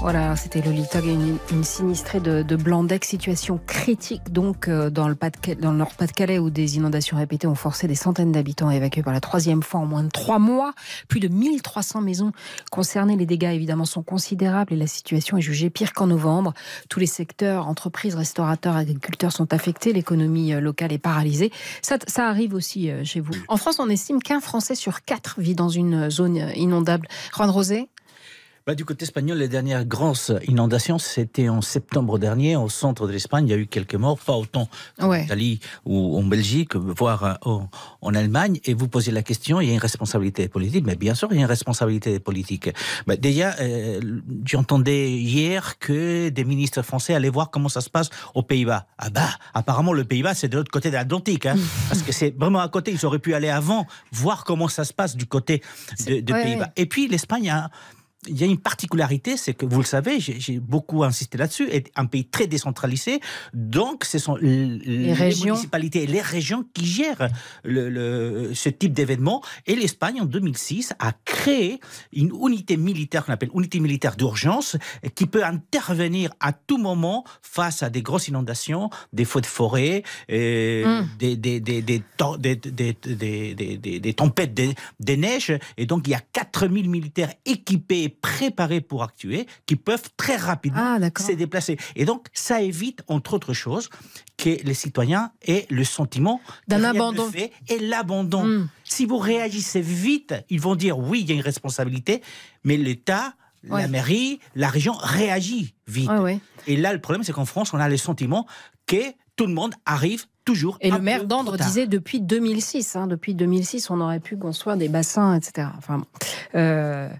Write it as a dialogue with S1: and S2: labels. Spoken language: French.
S1: Voilà, c'était Lolita, une, une sinistrée de, de Blandec. Situation critique donc euh, dans le, Nord-Pas-de-Calais où des inondations répétées ont forcé des centaines d'habitants à évacuer pour la troisième fois en moins de trois mois. Plus de 1300 maisons concernées. Les dégâts évidemment sont considérables et la situation est jugée pire qu'en novembre. Tous les secteurs, entreprises, restaurateurs, agriculteurs sont affectés. L'économie euh, locale est paralysée. Ça, arrive aussi euh, chez vous. En France, on estime qu'un Français sur quatre vit dans une zone inondable. Juan Rosé
S2: bah, du côté espagnol, les dernières grosses inondations, c'était en septembre dernier, au centre de l'Espagne. Il y a eu quelques morts, pas autant en Italie ou en Belgique, voire euh, en, Allemagne. Et vous posez la question, il y a une responsabilité politique. Mais bien sûr, il y a une responsabilité politique. Bah, déjà, euh, j'entendais hier que des ministres français allaient voir comment ça se passe aux Pays-Bas. Ah bah, apparemment, le Pays-Bas, c'est de l'autre côté de l'Atlantique. Hein. parce que c'est vraiment à côté. Ils auraient pu aller avant, voir comment ça se passe du côté des de Pays-Bas. Et puis, l'Espagne a il y a une particularité, c'est que vous le savez, j'ai beaucoup insisté là-dessus, est un pays très décentralisé, donc ce sont les, municipalités et les régions qui gèrent le, ce type d'événement. Et l'Espagne, en 2006, a créé une unité militaire qu'on appelle unité militaire d'urgence, qui peut intervenir à tout moment face à des grosses inondations, des feux de forêt, des, des, tempêtes, des, des neiges. Et donc, il y a 4000 militaires équipés préparés pour actuer, qui peuvent très rapidement ah, se déplacer. Et donc, ça évite, entre autres choses, que les citoyens aient le sentiment d'un abandon. et l'abandon. Hmm. Si vous réagissez vite, ils vont dire oui, il y a une responsabilité, mais l'État la mairie, la région réagit vite. Et là, le problème, c'est qu'en France, on a le sentiment que tout le monde arrive toujours. Et le maire d'Andre disait
S1: depuis 2006. Hein, depuis 2006, on aurait pu construire des bassins, etc. Enfin, euh,